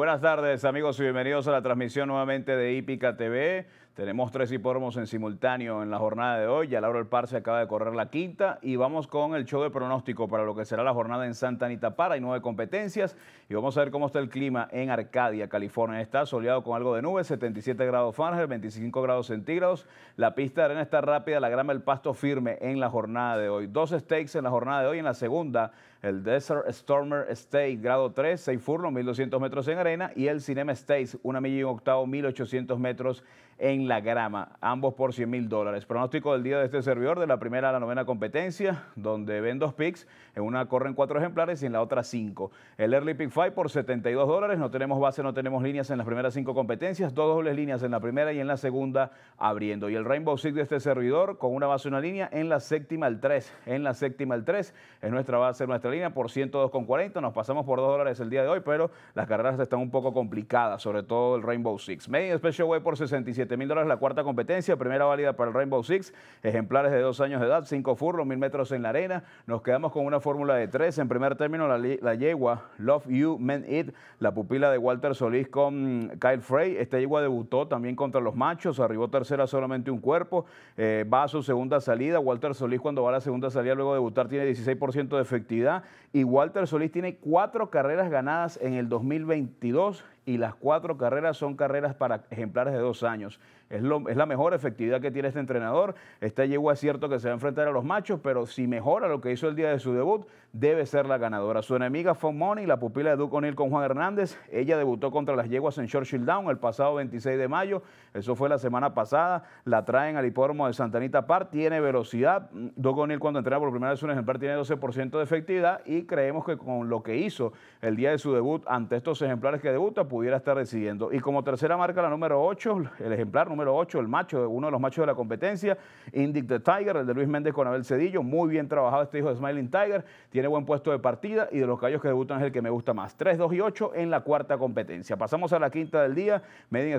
buenas tardes, amigos, y bienvenidos a la transmisión nuevamente de Hípica TV. Tenemos tres hipódromos en simultáneo en la jornada de hoy. Ya Laura El se acaba de correr la quinta y vamos con el show de pronóstico para lo que será la jornada en Santa Anita Para. Hay nueve competencias y vamos a ver cómo está el clima en Arcadia, California. Está soleado con algo de nubes, 77 grados Fahrenheit, 25 grados centígrados. La pista de arena está rápida, la grama, el pasto firme en la jornada de hoy. Dos stakes en la jornada de hoy. En la segunda, el Desert Stormer State, grado 3, 6 1200 metros en arena y el Cinema States, una milla y un octavo, 1800 metros en la la grama, ambos por 100 mil dólares. Pronóstico del día de este servidor de la primera a la novena competencia, donde ven dos picks, en una corren cuatro ejemplares y en la otra cinco. El early pick five por 72 dólares, no tenemos base, no tenemos líneas en las primeras cinco competencias, dos dobles líneas en la primera y en la segunda abriendo. Y el Rainbow Six de este servidor con una base, una línea en la séptima al 3, en la séptima al 3, es nuestra base, nuestra línea por 102,40, nos pasamos por 2 dólares el día de hoy, pero las carreras están un poco complicadas, sobre todo el Rainbow Six. Media Special Way por 67 mil es la cuarta competencia, primera válida para el Rainbow Six, ejemplares de dos años de edad, cinco furlos, mil metros en la arena. Nos quedamos con una fórmula de tres. En primer término, la, yegua Love You Men It, la pupila de Walter Solís con mm, Kyle Frey. Esta yegua debutó también contra los machos, arribó tercera solamente un cuerpo, eh, va a su segunda salida. Walter Solís cuando va a la segunda salida luego de debutar tiene 16% de efectividad y Walter Solís tiene cuatro carreras ganadas en el 2022 y las cuatro carreras son carreras para ejemplares de dos años. Es, es la mejor efectividad que tiene este entrenador. Este llegó a cierto que se va a enfrentar a los machos, pero si mejora lo que hizo el día de su debut, debe ser la ganadora. Su enemiga fue Money, la pupila de Duke O'Neill con Juan Hernández. Ella debutó contra las yeguas en Churchill Down el pasado 26 de mayo. Eso fue la semana pasada. La traen al hipódromo de Santanita Park. Tiene velocidad. Duke O'Neill cuando entrena por primera vez un ejemplar tiene 12% de efectividad y creemos que con lo que hizo el día de su debut ante estos ejemplares que debuta pudiera estar recibiendo. Y como tercera marca, la número 8, el ejemplar número 8, el macho, uno de los machos de la competencia, Indic the Tiger, el de Luis Méndez con Abel Cedillo. Muy bien trabajado este hijo de Smiling Tiger. Tiene buen puesto de partida y de los callos que debutan es el que me gusta más. 3, 2 y 8 en la cuarta competencia. Pasamos a la quinta del día.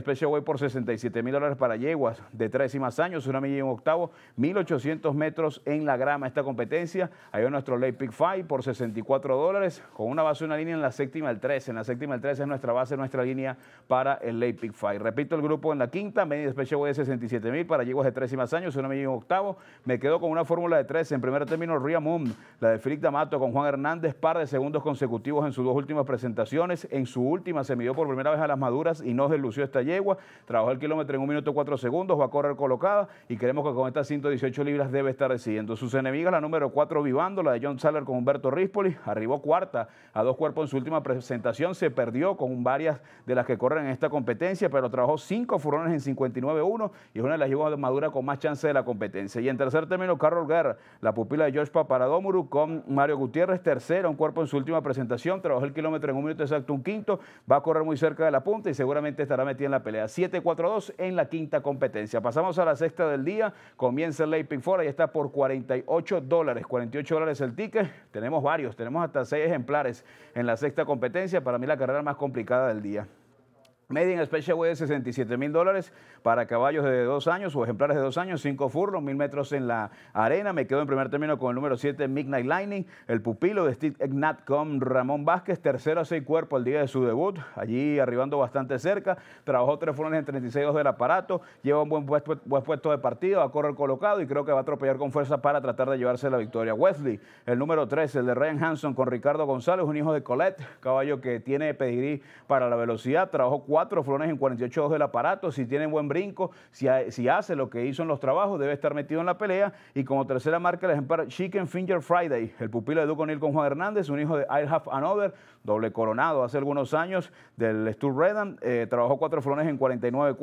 Special Way por 67 mil dólares para yeguas de 3 y más años. Una milla y un octavo. 1800 metros en la grama esta competencia. Ahí va nuestro Late Pick five por 64 dólares. Con una base, una línea en la séptima el 13. En la séptima el 13 es nuestra base, nuestra línea para el Late Pick 5. Repito el grupo en la quinta. Medin Way de 67 mil para yeguas de 3 y más años. Una milla y un octavo. Me quedo con una fórmula de tres En primer término, Ria Moon, la de Filipe D'Amato con Juan Hernández, par de segundos consecutivos en sus dos últimas presentaciones. En su última se midió por primera vez a las maduras y no deslució esta yegua. Trabajó el kilómetro en un minuto cuatro segundos, va a correr colocada y creemos que con estas 118 libras debe estar recibiendo. Sus enemigas, la número cuatro Vivando, la de John Saller con Humberto Rispoli, arribó cuarta a dos cuerpos en su última presentación, se perdió con varias de las que corren en esta competencia, pero trabajó cinco furones en 59-1 y es una de las yeguas de madura con más chance de la competencia. Y en tercer término, Carol Guerra, la pupila de George Paparadomuru con Mario Gutiérrez, tercero, un cuerpo en su última presentación, trabajó el kilómetro en un minuto exacto, un quinto, va a correr muy cerca de la punta y seguramente estará metido en la pelea. 7-4-2 en la quinta competencia. Pasamos a la sexta del día, comienza el laping y ahí está por 48 dólares, 48 dólares el ticket, tenemos varios, tenemos hasta seis ejemplares en la sexta competencia, para mí la carrera más complicada del día. Made Special Way de 67 mil dólares para caballos de dos años o ejemplares de dos años, cinco furros, mil metros en la arena. Me quedo en primer término con el número 7, Midnight Lightning, el pupilo de Steve Egnat con Ramón Vázquez, tercero a seis cuerpos el día de su debut, allí arribando bastante cerca. Trabajó tres furones en 36 del aparato, lleva un buen puesto, de partido, a correr colocado y creo que va a atropellar con fuerza para tratar de llevarse la victoria. Wesley, el número 13, el de Ryan Hanson con Ricardo González, un hijo de Colette, caballo que tiene pedigrí para la velocidad, trabajó cuatro cuatro en 48 del aparato, si tiene buen brinco, si, si, hace lo que hizo en los trabajos, debe estar metido en la pelea. Y como tercera marca, el ejemplar Chicken Finger Friday, el pupilo de Duke O'Neill con Juan Hernández, un hijo de I'll Have Another, doble coronado hace algunos años del Stu Redan, eh, trabajó cuatro flones en 49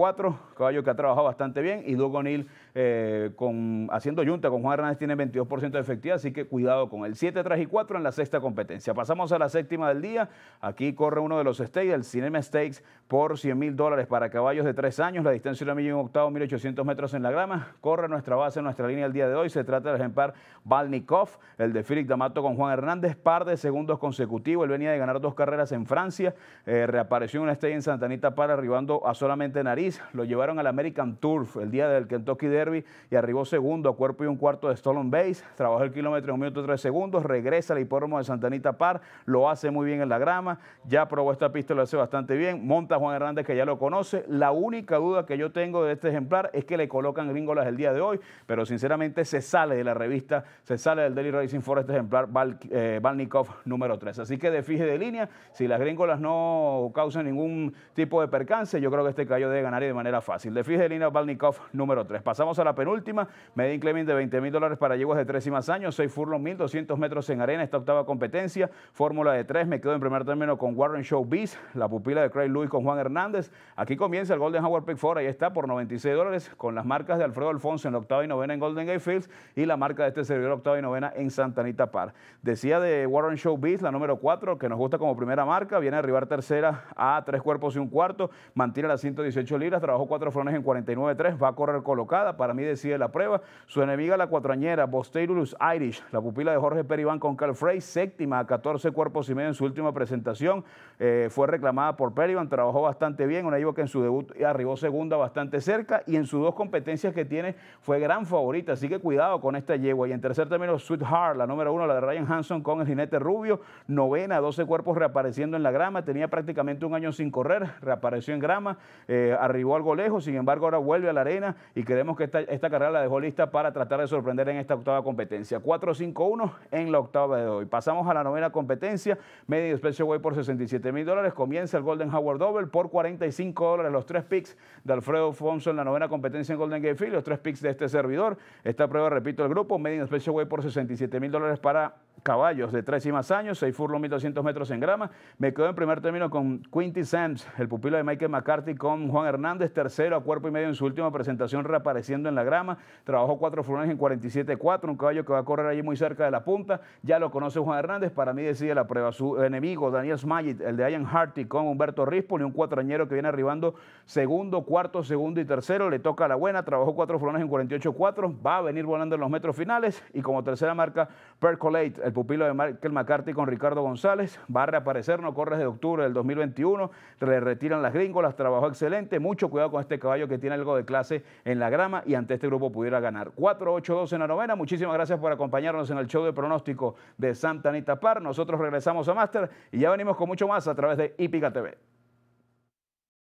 caballo que ha trabajado bastante bien, y Duke O'Neill eh, con, haciendo junta con Juan Hernández tiene 22% de efectividad, así que cuidado con el 7, 3 y 4 en la sexta competencia. Pasamos a la séptima del día, aquí corre uno de los stakes, el Cinema Stakes por 100 mil dólares para caballos de 3 años. La distancia de una un octavo, 1800 metros en la grama. Corre nuestra base, nuestra línea el día de hoy. Se trata del ejemplar Balnikov, el de Félix D'Amato con Juan Hernández. Par de segundos consecutivos. Él venía de ganar dos carreras en Francia. Eh, reapareció en una estrella en Santanita Par arribando a solamente nariz. Lo llevaron al American Turf el día del Kentucky Derby y arribó segundo a cuerpo y un cuarto de Stolen Base. Trabajó el kilómetro en un minuto y tres segundos. Regresa al hipódromo de Santanita Par. Lo hace muy bien en la grama. Ya probó esta pista, lo hace bastante bien. Monta Juan Hernández que ya lo conoce. La única duda que yo tengo de este ejemplar es que le colocan gringolas el día de hoy, pero sinceramente se sale de la revista, se sale del Daily Racing Forest este ejemplar Balnikov eh, número 3. Así que de fije de línea, si las gringolas no causan ningún tipo de percance, yo creo que este cayó de ganar y de manera fácil. De fije de línea Balnikov número 3. Pasamos a la penúltima, Medin Clement de 20 mil dólares para yeguas de tres y más años, 6 furlong, 1200 metros en arena, esta octava competencia, fórmula de 3, me quedo en primer término con Warren Show Beast, la pupila de Craig Louis con Juan Hernández. Aquí comienza el Golden Hour Pick 4. Ahí está por 96 dólares con las marcas de Alfredo Alfonso en la octava y novena en Golden Gate Fields y la marca de este servidor octava y novena en Santa Anita Par. Decía de Warren Show Beast, la número 4, que nos gusta como primera marca. Viene a arribar tercera a tres cuerpos y un cuarto. Mantiene las 118 libras. Trabajó cuatro frones en 49.3. Va a correr colocada. Para mí decide la prueba. Su enemiga, la cuatrañera, Bosteirulus Irish, la pupila de Jorge Peribán con Carl Frey, séptima a 14 cuerpos y medio en su última presentación. Eh, fue reclamada por Peribán. Trabajó bastante bien, una Ivo que en su debut arribó segunda bastante cerca y en sus dos competencias que tiene fue gran favorita, así que cuidado con esta yegua. Y en tercer término, Sweetheart, la número uno, la de Ryan Hanson con el jinete rubio, novena, 12 cuerpos reapareciendo en la grama, tenía prácticamente un año sin correr, reapareció en grama, eh, arribó algo lejos, sin embargo ahora vuelve a la arena y creemos que esta, carrera la dejó lista para tratar de sorprender en esta octava competencia. 4-5-1 en la octava de hoy. Pasamos a la novena competencia, medio Special Way por 67 mil dólares, comienza el Golden Howard Double por 45 dólares los tres picks de Alfredo Fonso en la novena competencia en Golden Gate Field, los tres picks de este servidor. Esta prueba, repito, el grupo, Median Special por 67 mil dólares para caballos de tres y más años, 6 furlos 1200 metros en grama. Me quedo en primer término con Quinty Sams, el pupilo de Michael McCarthy, con Juan Hernández, tercero a cuerpo y medio en su última presentación, reapareciendo en la grama. Trabajó cuatro furones en 47-4, un caballo que va a correr allí muy cerca de la punta. Ya lo conoce Juan Hernández, para mí decide la prueba. Su enemigo, Daniel Smagit, el de Ian Harty, con Humberto Rispoli, un Trañero que viene arribando segundo, cuarto, segundo y tercero. Le toca la buena, trabajó cuatro fulones en 48-4, va a venir volando en los metros finales y como tercera marca, Percolate, el pupilo de Michael McCarthy con Ricardo González, va a reaparecer, no corres desde octubre del 2021, le retiran las gringolas, trabajó excelente, mucho cuidado con este caballo que tiene algo de clase en la grama y ante este grupo pudiera ganar. 4-8-2 en la novena, muchísimas gracias por acompañarnos en el show de pronóstico de Santa Anita Par. Nosotros regresamos a Master y ya venimos con mucho más a través de Ipica TV.